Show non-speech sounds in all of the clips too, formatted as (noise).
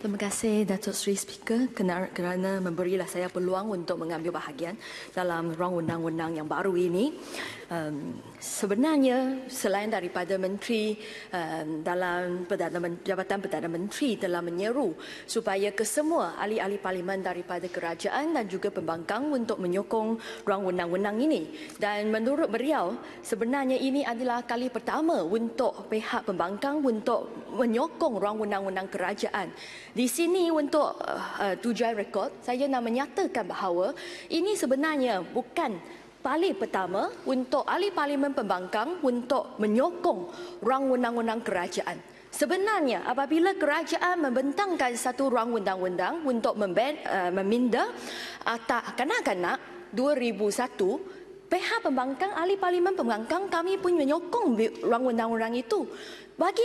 Terima kasih Datuk Seri Speaker kerana memberilah saya peluang untuk mengambil bahagian dalam ruang undang-undang yang baru ini um, sebenarnya selain daripada menteri um, dalam Perdana menteri, jabatan Perdana Menteri telah menyeru supaya kesemua ahli-ahli parlimen daripada kerajaan dan juga pembangkang untuk menyokong ruang wenang-wenang ini dan menurut beliau sebenarnya ini adalah kali pertama untuk pihak pembangkang untuk menyokong ruang wenang-wenang kerajaan di sini untuk uh, tujuan rekod saya nak menyatakan bahawa ini sebenarnya bukan paling pertama untuk ahli parlimen pembangkang untuk menyokong ruang undang-undang kerajaan. Sebenarnya apabila kerajaan membentangkan satu ruang undang-undang untuk memindah, eh, uh, meminda atau kanak-kanak 2001 PH pembangkang ahli parlimen pembangkang kami pun menyokong ruang undang-undang itu bagi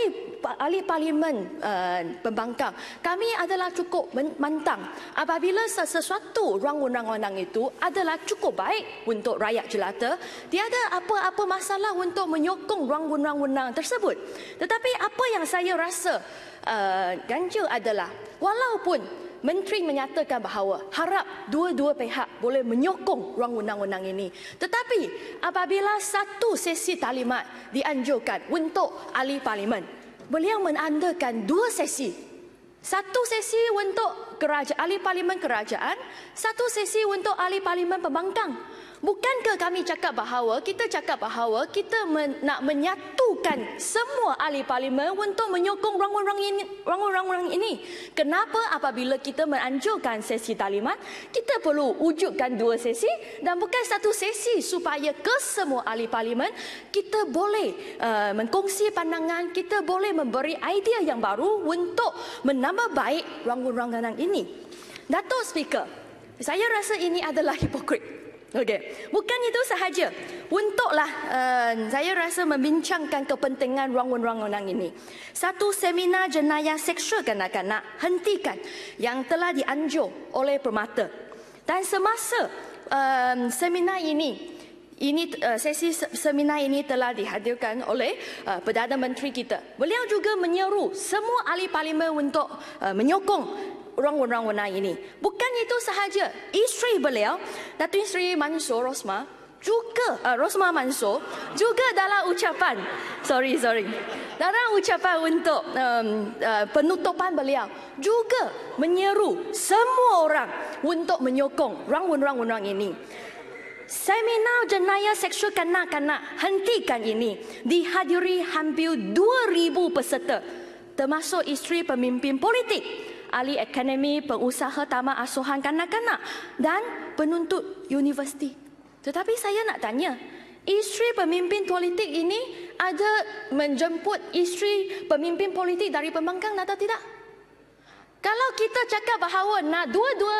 ahli parlimen uh, pembangkang kami adalah cukup mantang apabila sesuatu ruang undang-undang itu adalah cukup baik untuk rakyat jelata tiada apa-apa masalah untuk menyokong ruang undang-undang tersebut tetapi apa yang saya rasa uh, ganjil adalah walaupun Menteri menyatakan bahawa harap dua-dua pihak boleh menyokong ruang undang-undang ini. Tetapi apabila satu sesi talimat dianjurkan untuk ahli parlimen, beliau menandakan dua sesi. Satu sesi untuk kerajaan, ahli parlimen kerajaan, satu sesi untuk ahli parlimen pembangkang. Bukankah kami cakap bahawa kita cakap bahawa kita men, nak menyatukan semua ahli parlimen untuk menyokong orang-orang ini, ini? Kenapa apabila kita menganjurkan sesi taliman, kita perlu wujudkan dua sesi dan bukan satu sesi supaya ke semua ahli parlimen kita boleh uh, mengkongsi pandangan, kita boleh memberi idea yang baru untuk menambah baik orang-orang ini. Datuk Speaker, saya rasa ini adalah (laughs) hipokrit. Okey, bukan itu sahaja. Untuklah uh, saya rasa membincangkan kepentingan rangun-rangunan ini. Satu seminar jenayah seksual kanak-kanak hentikan yang telah dianjur oleh permata. Dan semasa uh, seminar ini, ini uh, sesi seminar ini telah dihadirkan oleh uh, Perdana Menteri kita. Beliau juga menyeru semua ahli parlimen untuk uh, menyokong orang orang wanita ini. Bukan itu sahaja. Isteri beliau, Datuk Isteri Mansur Rosma, juga uh, Rosma Mansur juga dalam ucapan sorry sorry dalam ucapan untuk um, uh, penutupan beliau juga menyeru semua orang untuk menyokong orang-orang ini seminar jenayah seksual kanak-kanak hentikan ini dihadiri hampir 2000 peserta termasuk isteri pemimpin politik ahli akademi pengusaha taman asuhan kanak-kanak dan penuntut universiti. Tetapi saya nak tanya, isteri pemimpin politik ini ada menjemput isteri pemimpin politik dari pembangkang atau tidak? Kalau kita cakap bahawa nak dua-dua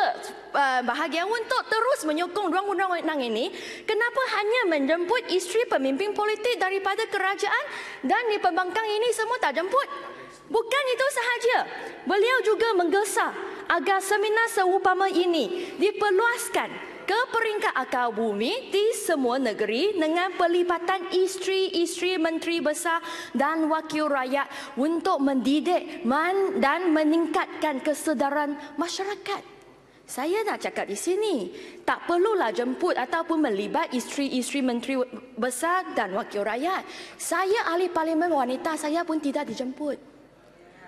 eh, bahagian untuk terus menyokong ruang undang-undang ini, kenapa hanya menjemput isteri pemimpin politik daripada kerajaan dan di pembangkang ini semua tak jemput? Bukan itu sahaja. Beliau juga menggesa agar seminar seupama ini diperluaskan ke peringkat akar bumi di semua negeri dengan pelibatan isteri-isteri menteri besar dan wakil rakyat untuk mendidik dan meningkatkan kesedaran masyarakat. Saya nak cakap di sini, tak perlulah jemput ataupun melibat isteri-isteri menteri besar dan wakil rakyat. Saya ahli parlimen wanita, saya pun tidak dijemput.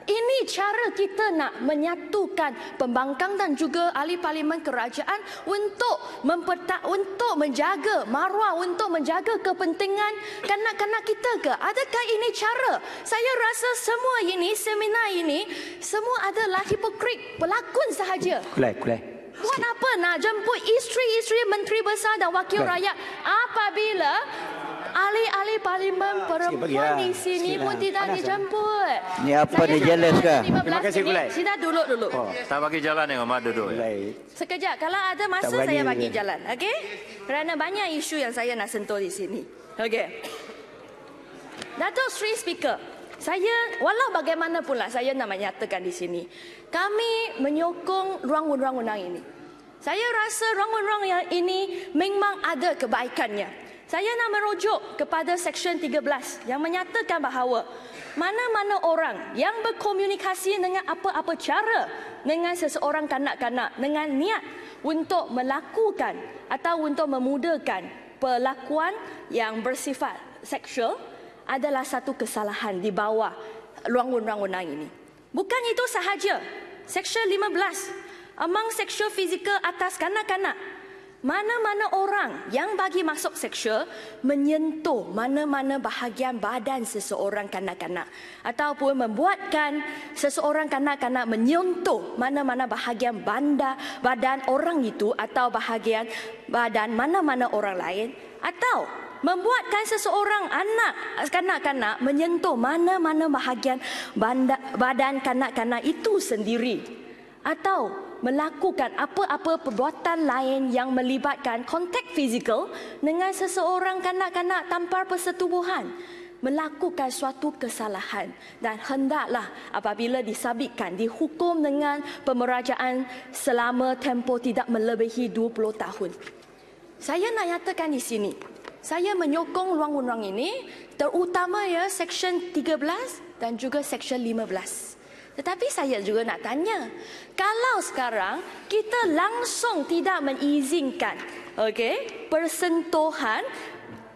Ini cara kita nak menyatukan pembangkang dan juga ahli parlimen kerajaan untuk mempertak untuk menjaga maruah untuk menjaga kepentingan kanak-kanak kita ke? Adakah ini cara? Saya rasa semua ini seminar ini semua adalah hipokrit pelakon sahaja. Kulai, kulai. Buat apa nak jemput isteri-isteri menteri besar dan wakil kulai. rakyat apabila Ali-ali parlimen ah, perempuan sikit, di lah. sini pun lah. tidak eh? dijemput. Ini apa ni jealous ke? Terima kasih Gulai. Sila duduk dulu. Oh, tak bagi jalan yang Omar duduk. Gulai. Ya? Sekejap, kalau ada masa bagi saya bagi jalan. Okey? Kerana banyak isu yang saya nak sentuh di sini. Okey. Dato' Sri Speaker, saya walau bagaimana pula saya nak menyatakan di sini, kami menyokong ruang undang-undang ini. Saya rasa ruang-ruang yang ini memang ada kebaikannya. Saya nak merujuk kepada Seksyen 13 yang menyatakan bahawa mana-mana orang yang berkomunikasi dengan apa-apa cara dengan seseorang kanak-kanak dengan niat untuk melakukan atau untuk memudahkan pelakuan yang bersifat seksual adalah satu kesalahan di bawah ruang-ruang undang-undang ini. Bukan itu sahaja. Seksyen 15 among seksual fizikal atas kanak-kanak mana-mana orang yang bagi masuk seksual menyentuh mana-mana bahagian badan seseorang kanak-kanak ataupun membuatkan seseorang kanak-kanak menyentuh mana-mana bahagian banda badan orang itu atau bahagian badan mana-mana orang lain atau membuatkan seseorang anak kanak-kanak menyentuh mana-mana bahagian banda, badan kanak-kanak itu sendiri atau melakukan apa-apa perbuatan lain yang melibatkan kontak fizikal dengan seseorang kanak-kanak tanpa persetubuhan melakukan suatu kesalahan dan hendaklah apabila disabitkan dihukum dengan pemerajaan selama tempoh tidak melebihi 20 tahun. Saya nak nyatakan di sini, saya menyokong ruang-ruang ini terutama ya Seksyen 13 dan juga Seksyen 15. Tetapi saya juga nak tanya, kalau sekarang kita langsung tidak mengizinkan okay, persentuhan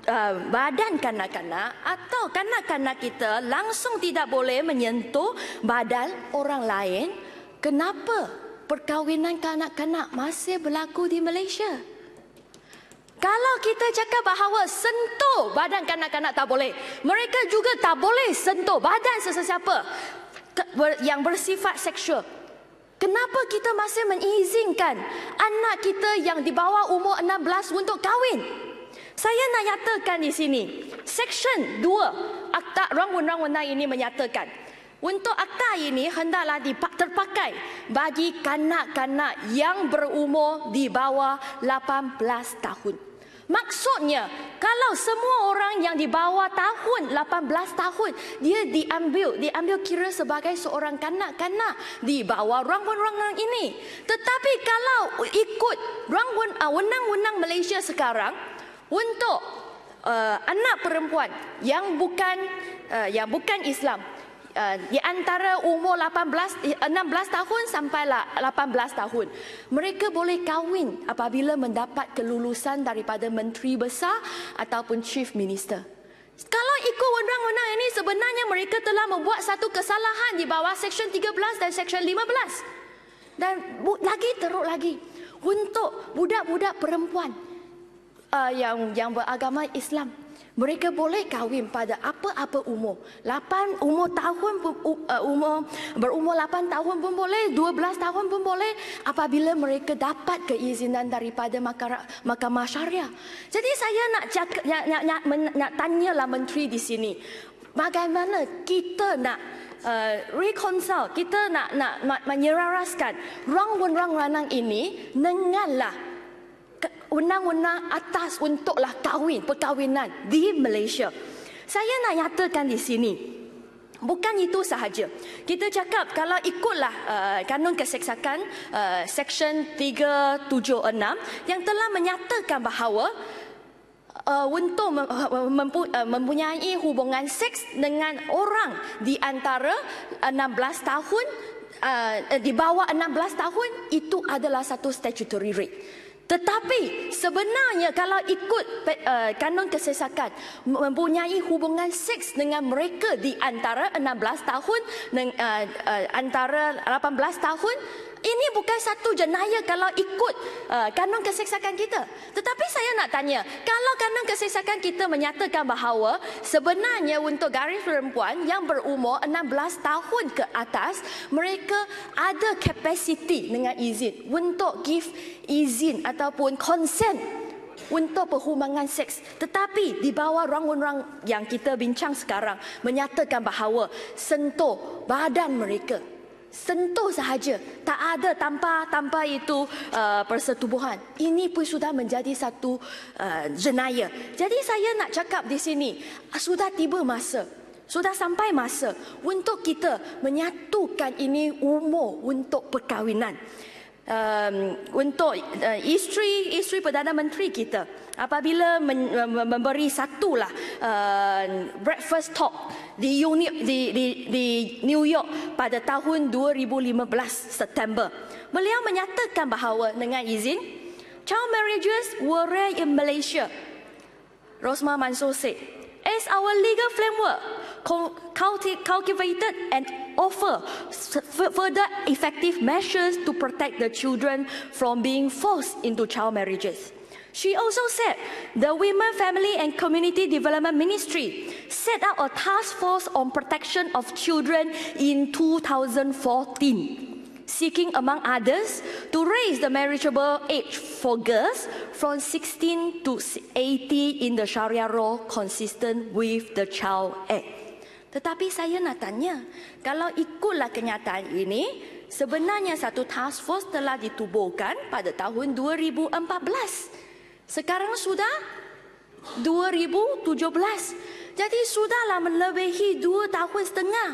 uh, badan kanak-kanak atau kanak-kanak kita langsung tidak boleh menyentuh badan orang lain, kenapa perkahwinan kanak-kanak masih berlaku di Malaysia? Kalau kita cakap bahawa sentuh badan kanak-kanak tak boleh, mereka juga tak boleh sentuh badan sesiapa yang bersifat seksual. Kenapa kita masih mengizinkan anak kita yang di bawah umur 16 untuk kahwin? Saya nak nyatakan di sini. Section 2 Akta Rang Undang-Undang ini menyatakan. Untuk akta ini hendaklah terpakai bagi kanak-kanak yang berumur di bawah 18 tahun. Maksudnya, kalau semua orang yang di bawah tahun 18 tahun dia diambil, diambil kira sebagai seorang kanak-kanak di bawah ruang ruangan ini. Tetapi kalau ikut ruangan uh, ah, Malaysia sekarang untuk uh, anak perempuan yang bukan uh, yang bukan Islam Uh, di antara umur 18 16 eh, tahun sampai 18 tahun mereka boleh kahwin apabila mendapat kelulusan daripada menteri besar ataupun chief minister kalau ikut undang-undang ini sebenarnya mereka telah membuat satu kesalahan di bawah section 13 dan section 15 dan lagi teruk lagi untuk budak-budak perempuan uh, yang yang beragama Islam mereka boleh kahwin pada apa-apa umur. lapan umur tahun pun, uh, umur berumur lapan tahun pun boleh, belas tahun pun boleh apabila mereka dapat keizinan daripada mahkamah syariah. Jadi saya nak cak, nak, nak, nak, nak tanyalah menteri di sini. Bagaimana kita nak uh, reconcile, kita nak nak menyeraraskan rang-rang ranang ini lah undang-undang atas untuklah kahwin, perkahwinan di Malaysia. Saya nak nyatakan di sini, bukan itu sahaja. Kita cakap kalau ikutlah uh, kanun keseksakan uh, Seksyen 376 yang telah menyatakan bahawa Uh, untuk uh, uh, mempunyai hubungan seks dengan orang di antara 16 tahun uh, di bawah 16 tahun itu adalah satu statutory rape. Tetapi sebenarnya kalau ikut uh, eh, kanun kesesakan mempunyai hubungan seks dengan mereka di antara 16 tahun uh, uh, antara 18 tahun ini bukan satu jenayah kalau ikut uh, kanun kesiksaan kita. Tetapi saya nak tanya, kalau kanun kesiksaan kita menyatakan bahawa sebenarnya untuk garis perempuan yang berumur 16 tahun ke atas, mereka ada capacity dengan izin untuk give izin ataupun consent untuk perhubungan seks. Tetapi di bawah ruang-ruang yang kita bincang sekarang menyatakan bahawa sentuh badan mereka sentuh sahaja tak ada tanpa tanpa itu uh, persetubuhan ini pun sudah menjadi satu uh, jenayah jadi saya nak cakap di sini ah, sudah tiba masa sudah sampai masa untuk kita menyatukan ini umur untuk perkahwinan um, untuk uh, isteri isteri perdana menteri kita apabila men, uh, memberi satu lah uh, breakfast talk di, uni, di, di, di New York pada tahun 2015 September beliau menyatakan bahawa dengan izin child marriages were rare in Malaysia Rosma Mansor said as our legal framework cultivated and offer further effective measures to protect the children from being forced into child marriages. She also said the Women, Family and Community Development Ministry set up a task force on protection of children in 2014, seeking, among others, to raise the marriageable age for girls from 16 to 18 in the Sharia law consistent with the Child Act. Tetapi saya nak tanya, kalau ikutlah kenyataan ini, sebenarnya satu task force telah ditubuhkan pada tahun 2014. Sekarang sudah 2017. Jadi sudahlah melebihi dua tahun setengah.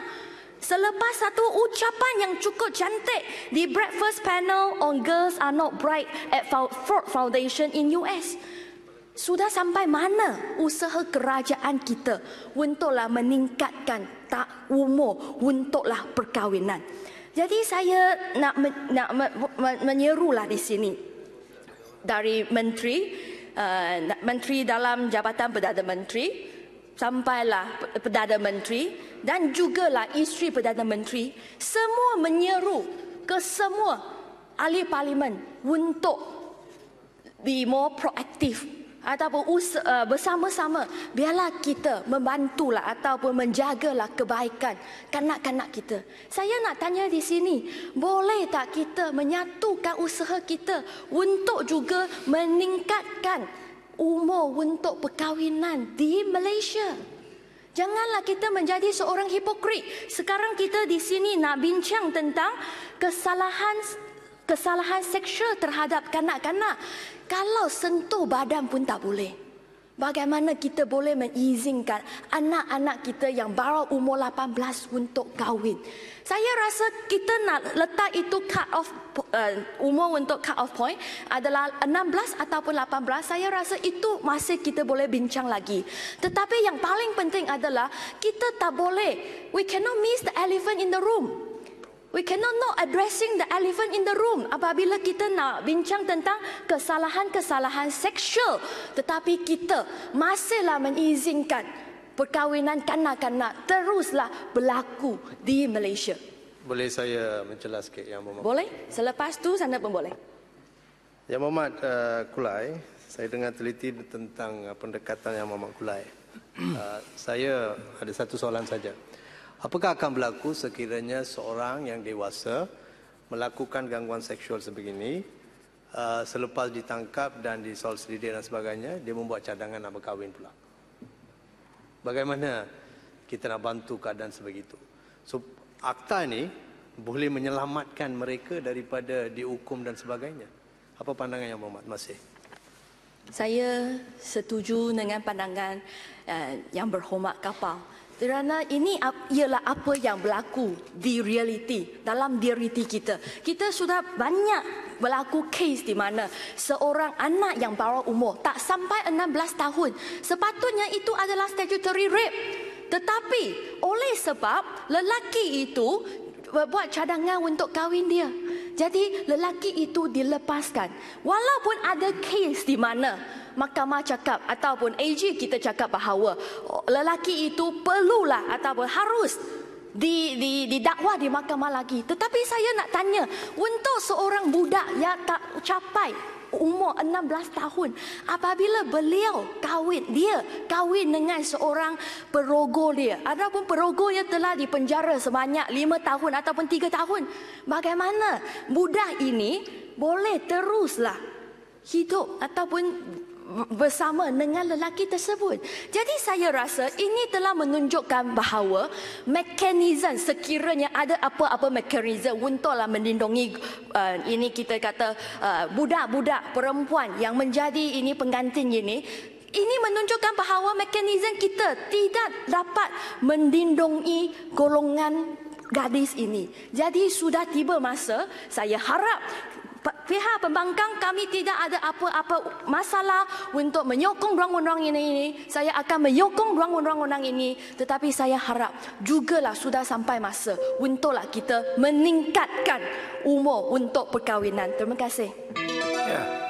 Selepas satu ucapan yang cukup cantik di breakfast panel on girls are not bright at Ford Foundation in US sudah sampai mana usaha kerajaan kita untuklah meningkatkan tak umur untuklah perkahwinan. Jadi saya nak, men, nak menyerulah di sini dari menteri uh, menteri dalam jabatan Perdana Menteri sampailah Perdana Menteri dan jugalah isteri Perdana Menteri semua menyeru ke semua ahli parlimen untuk be more proactive ataupun usaha, eh, bersama-sama biarlah kita membantulah ataupun menjagalah kebaikan kanak-kanak kita. Saya nak tanya di sini, boleh tak kita menyatukan usaha kita untuk juga meningkatkan umur untuk perkahwinan di Malaysia? Janganlah kita menjadi seorang hipokrit. Sekarang kita di sini nak bincang tentang kesalahan kesalahan seksual terhadap kanak-kanak kalau sentuh badan pun tak boleh. Bagaimana kita boleh mengizinkan anak-anak kita yang baru umur 18 untuk kahwin? Saya rasa kita nak letak itu cut off uh, umur untuk cut off point adalah 16 ataupun 18. Saya rasa itu masih kita boleh bincang lagi. Tetapi yang paling penting adalah kita tak boleh we cannot miss the elephant in the room. We cannot not addressing the elephant in the room apabila kita nak bincang tentang kesalahan-kesalahan seksual tetapi kita masihlah mengizinkan perkahwinan kanak-kanak teruslah berlaku di Malaysia. Boleh saya menjelaskan sikit yang Mohd? Boleh. Selepas tu sana pun boleh. Yang Mohd uh, Kulai, saya dengar teliti tentang uh, pendekatan yang Mohd Kulai. (clears throat) Uh, saya ada satu soalan saja. Apakah akan berlaku sekiranya seorang yang dewasa melakukan gangguan seksual sebegini uh, selepas ditangkap dan disol sendiri dan sebagainya, dia membuat cadangan nak berkahwin pula. Bagaimana kita nak bantu keadaan sebegitu? So, akta ini boleh menyelamatkan mereka daripada dihukum dan sebagainya. Apa pandangan yang Muhammad Masih? Saya setuju dengan pandangan uh, yang berhormat kapal. Kerana ini ialah apa yang berlaku di realiti, dalam realiti kita. Kita sudah banyak berlaku kes di mana seorang anak yang bawa umur tak sampai 16 tahun. Sepatutnya itu adalah statutory rape. Tetapi oleh sebab lelaki itu eh, buat cadangan untuk kahwin dia. Jadi lelaki itu dilepaskan. Walaupun ada kes di mana mahkamah cakap ataupun AG kita cakap bahawa lelaki itu perlulah ataupun harus di, di, didakwa di mahkamah lagi. Tetapi saya nak tanya, untuk seorang budak yang tak capai umur 16 tahun apabila beliau kahwin dia kahwin dengan seorang perogol dia ataupun perogol yang telah dipenjara sebanyak 5 tahun ataupun 3 tahun bagaimana budak ini boleh teruslah hidup ataupun bersama dengan lelaki tersebut. Jadi saya rasa ini telah menunjukkan bahawa mekanisme sekiranya ada apa-apa mekanisme untuklah melindungi uh, ini kita kata uh, budak-budak perempuan yang menjadi ini pengantin ini ini menunjukkan bahawa mekanisme kita tidak dapat melindungi golongan gadis ini. Jadi sudah tiba masa saya harap pihak pembangkang kami tidak ada apa-apa masalah untuk menyokong ruang-ruang ini, ini. Saya akan menyokong ruang-ruang ini. Tetapi saya harap juga lah sudah sampai masa untuklah kita meningkatkan umur untuk perkahwinan. Terima kasih. Yeah.